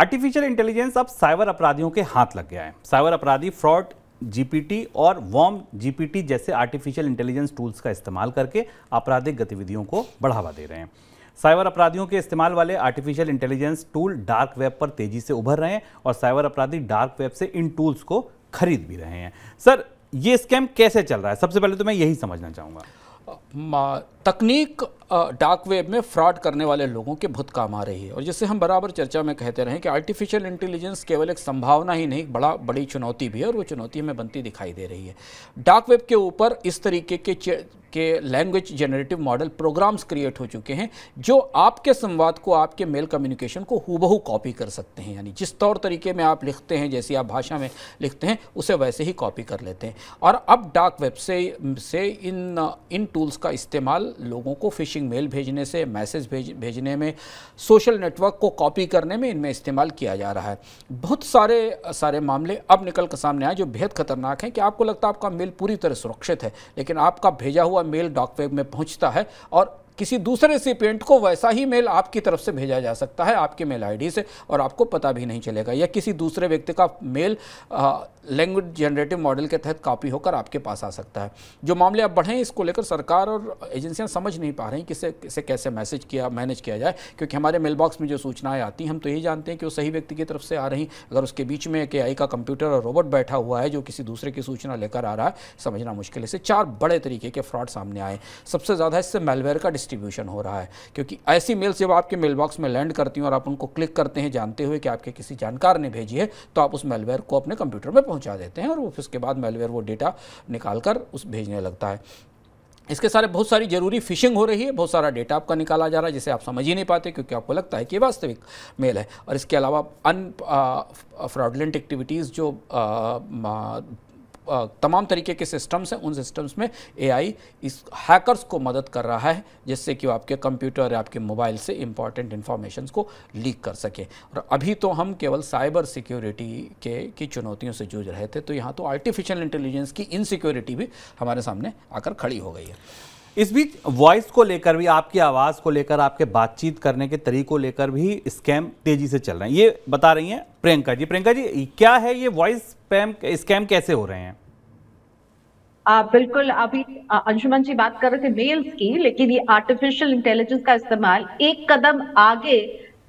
artificial intelligence अब cyber अपराधियों के हाथ लग गया है साइबर अपराधी फ्रॉड जीपीटी और वॉम जीपीटी जैसे आर्टिफिशियल इंटेलिजेंस टूल्स का इस्तेमाल करके आपराधिक गतिविधियों को बढ़ावा दे रहे हैं साइबर अपराधियों के इस्तेमाल वाले artificial intelligence tool dark web पर तेजी से उभर रहे हैं और साइबर अपराधी डार्क वेब से इन टूल्स को खरीद भी रहे हैं सर ये स्कैम कैसे चल रहा है सबसे पहले तो मैं यही समझना चाहूँगा तकनीक डार्क वेब में फ्रॉड करने वाले लोगों के बहुत काम आ रही है और जिससे हम बराबर चर्चा में कहते रहें कि आर्टिफिशियल इंटेलिजेंस केवल एक संभावना ही नहीं बड़ा बड़ी चुनौती भी है और वो चुनौती हमें बनती दिखाई दे रही है डार्क वेब के ऊपर इस तरीके के के language generative model programs create हो चुके हैं जो आपके संवाद को आपके मेल कम्युनिकेशन को हुबहू कॉपी कर सकते हैं यानी जिस तौर तरीके में आप लिखते हैं जैसी आप भाषा में लिखते हैं उसे वैसे ही कॉपी कर लेते हैं और अब डार्क वेब से से इन इन टूल्स उसका इस्तेमाल लोगों को फिशिंग मेल भेजने से मैसेज भेज भेजने में सोशल नेटवर्क को कॉपी करने में इनमें इस्तेमाल किया जा रहा है बहुत सारे सारे मामले अब निकल कर सामने आए जो बेहद खतरनाक हैं कि आपको लगता है आपका मेल पूरी तरह सुरक्षित है लेकिन आपका भेजा हुआ मेल डॉक वेब में पहुँचता है और किसी दूसरे रिसिपियंट को वैसा ही मेल आपकी तरफ से भेजा जा सकता है आपके मेल आईडी से और आपको पता भी नहीं चलेगा या किसी दूसरे व्यक्ति का मेल लैंग्वेज जनरेटिव मॉडल के तहत कॉपी होकर आपके पास आ सकता है जो मामले अब बढ़े इसको लेकर सरकार और एजेंसियां समझ नहीं पा रही किसे किसे कैसे मैसेज किया मैनेज किया जाए क्योंकि हमारे मेल बॉक्स में जो सूचनाएं आती हैं हम तो यही जानते हैं कि वो सही व्यक्ति की तरफ से आ रही अगर उसके बीच में एक आई का कंप्यूटर और रोबोट बैठा हुआ है जो किसी दूसरे की सूचना लेकर आ रहा है समझना मुश्किल है इसे चार बड़े तरीके के फ्रॉड सामने आए सबसे ज़्यादा इससे मेलवेयर का डिस्ट्रीब्यूशन हो रहा है क्योंकि ऐसी मेल जब आपके मेल बॉक्स में लैंड करती हैं और आप उनको क्लिक करते हैं जानते हुए कि आपके किसी जानकार ने भेजी है तो आप उस मेलवेयर को अपने कंप्यूटर में पहुँचा देते हैं और उसके बाद मेलवेयर वो डेटा निकाल कर उस भेजने लगता है इसके सारे बहुत सारी जरूरी फिशिंग हो रही है बहुत सारा डेटा आपका निकाला जा रहा है जिसे आप समझ ही नहीं पाते क्योंकि आपको लगता है कि वास्तविक मेल है और इसके अलावा अन फ्रॉडलेंट एक्टिविटीज़ जो आ, तमाम तरीके के सिस्टम्स हैं उन सिस्टम्स में एआई इस हैकर्स को मदद कर रहा है जिससे कि आपके कंप्यूटर या आपके मोबाइल से इंपॉर्टेंट इन्फॉर्मेशन को लीक कर सके और अभी तो हम केवल साइबर सिक्योरिटी के की चुनौतियों से जूझ रहे थे तो यहाँ तो आर्टिफिशियल इंटेलिजेंस की इनसिक्योरिटी भी हमारे सामने आकर खड़ी हो गई है इस बीच वॉइस को लेकर भी आपकी आवाज़ को लेकर आपके बातचीत करने के तरीकों लेकर भी स्कैम तेजी से चल रहे हैं ये बता रही हैं प्रियंका जी प्रियंका जी क्या है ये वॉइस स्पैम स्कैम कैसे हो रहे हैं आ, बिल्कुल अभी अंशुमन जी बात कर रहे थे मेल्स की लेकिन ये आर्टिफिशियल इंटेलिजेंस का इस्तेमाल एक कदम आगे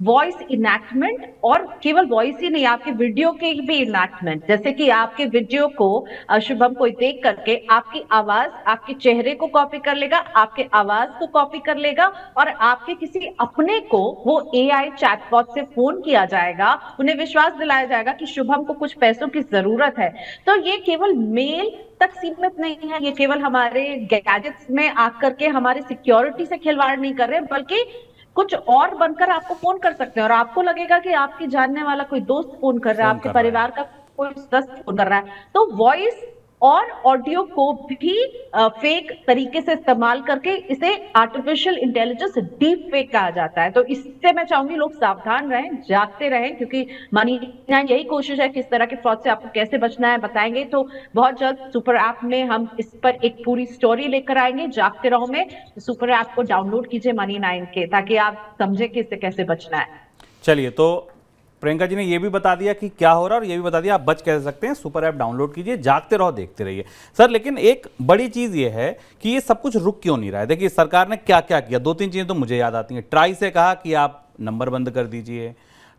वॉइस इनैक्टमेंट और केवल वॉइस ही नहीं आपके वीडियो के भी इनैक्टमेंट जैसे कि आपके वीडियो को शुभम कोई देख करके आपकी आवाज आपके चेहरे को कॉपी कर लेगा आपके आवाज को कॉपी कर लेगा और आपके किसी अपने को वो ए आई चैटबॉट से फोन किया जाएगा उन्हें विश्वास दिलाया जाएगा कि शुभम को कुछ पैसों की जरूरत है तो ये केवल मेल तक सीमित नहीं है ये केवल हमारे गैजेट्स में आकर के हमारे सिक्योरिटी से खिलवाड़ नहीं कर रहे बल्कि कुछ और बनकर आपको फोन कर सकते हैं और आपको लगेगा कि आपके जानने वाला कोई दोस्त फोन कर रहा है आपके परिवार का कोई सदस्य फोन कर रहा है तो वॉइस और ऑडियो को भी फेक तरीके से इस्तेमाल करके इसे आर्टिफिशियल इंटेलिजेंस डीप फेक कहा जाता है तो इससे मैं चाहूंगी लोग सावधान रहें जागते रहें क्योंकि मानी यही कोशिश है कि इस तरह के फ्रॉड से आपको कैसे बचना है बताएंगे तो बहुत जल्द सुपर ऐप में हम इस पर एक पूरी स्टोरी लेकर आएंगे जागते रहो में सुपर ऐप को डाउनलोड कीजिए मनी नाइन के ताकि आप समझे कि इससे कैसे बचना है चलिए तो प्रियंका जी ने यह भी बता दिया कि क्या हो रहा है और ये भी बता दिया आप बच कह सकते हैं सुपर ऐप डाउनलोड कीजिए जागते रहो देखते रहिए सर लेकिन एक बड़ी चीज़ यह है कि ये सब कुछ रुक क्यों नहीं रहा है देखिए सरकार ने क्या क्या किया दो तीन चीज़ें तो मुझे याद आती हैं ट्राई से कहा कि आप नंबर बंद कर दीजिए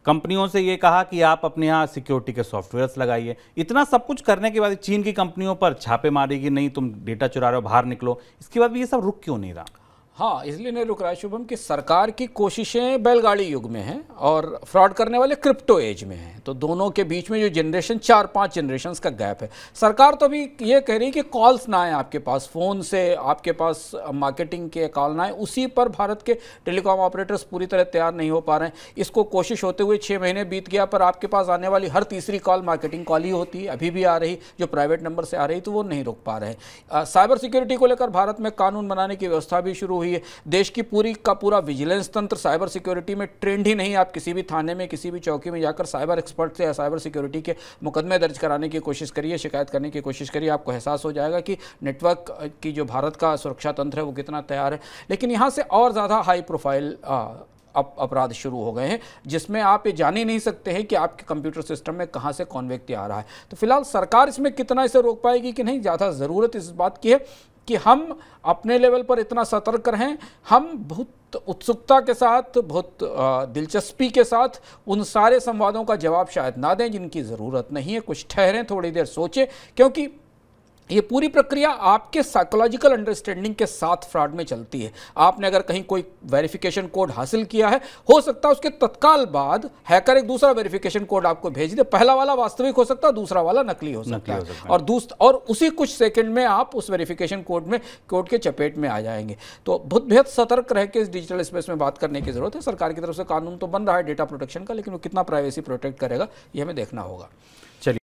कंपनियों से ये कहा कि आप अपने यहाँ सिक्योरिटी के सॉफ्टवेयर्स लगाइए इतना सब कुछ करने के बाद चीन की कंपनियों पर छापे मारेगी नहीं तुम डेटा चुरा रहे हो बाहर निकलो इसके बाद भी ये सब रुक क्यों नहीं रहा हाँ इसलिए नहीं रुक रहा शुभम कि सरकार की कोशिशें बैलगाड़ी युग में हैं और फ्रॉड करने वाले क्रिप्टो एज में हैं तो दोनों के बीच में जो जनरेशन चार पांच जनरेशन का गैप है सरकार तो अभी ये कह रही है कि कॉल्स ना आए आपके पास फ़ोन से आपके पास मार्केटिंग के कॉल ना आए उसी पर भारत के टेलीकॉम ऑपरेटर्स पूरी तरह तैयार नहीं हो पा रहे हैं इसको कोशिश होते हुए छः महीने बीत गया पर आपके पास आने वाली हर तीसरी कॉल मार्केटिंग कॉल ही होती है अभी भी आ रही जो प्राइवेट नंबर से आ रही तो वो नहीं रोक पा रहे साइबर सिक्योरिटी को लेकर भारत में कानून बनाने की व्यवस्था भी शुरू हुई हुई है देश की पूरी का पूरा विजिलेंस तंत्र साइबर सिक्योरिटी में ट्रेंड ही नहीं आप किसी भी थाने में किसी भी चौकी में जाकर साइबर एक्सपर्ट से या साइबर सिक्योरिटी के मुकदमे दर्ज कराने की कोशिश करिए शिकायत करने की कोशिश करिए आपको एहसास हो जाएगा कि नेटवर्क की जो भारत का सुरक्षा तंत्र है वो कितना तैयार है लेकिन यहाँ से और ज़्यादा हाई प्रोफाइल अपराध शुरू हो गए हैं जिसमें आप ये जान ही नहीं सकते हैं कि आपके कंप्यूटर सिस्टम में कहां से कौन व्यक्ति आ रहा है तो फिलहाल सरकार इसमें कितना इसे रोक पाएगी कि नहीं ज़्यादा ज़रूरत इस बात की है कि हम अपने लेवल पर इतना सतर्क रहें हम बहुत उत्सुकता के साथ बहुत दिलचस्पी के साथ उन सारे संवादों का जवाब शायद ना दें जिनकी ज़रूरत नहीं है कुछ ठहरें थोड़ी देर सोचें क्योंकि ये पूरी प्रक्रिया आपके साइकोलॉजिकल अंडरस्टैंडिंग के साथ फ्रॉड में चलती है आपने अगर कहीं कोई वेरिफिकेशन कोड हासिल किया है हो सकता है उसके तत्काल बाद हैकर एक दूसरा वेरिफिकेशन कोड आपको भेज दे पहला वाला वास्तविक हो सकता है दूसरा वाला नकली हो सकता है और दूस और उसी कुछ सेकेंड में आप उस वेरिफिकेशन कोड में कोड के चपेट में आ जाएंगे तो बहुत बेहद सतर्क रह के इस डिजिटल स्पेस में बात करने की जरूरत है सरकार की तरफ से कानून तो बन रहा है डेटा प्रोटेक्शन का लेकिन वो कितना प्राइवेसी प्रोटेक्ट करेगा ये हमें देखना होगा चलिए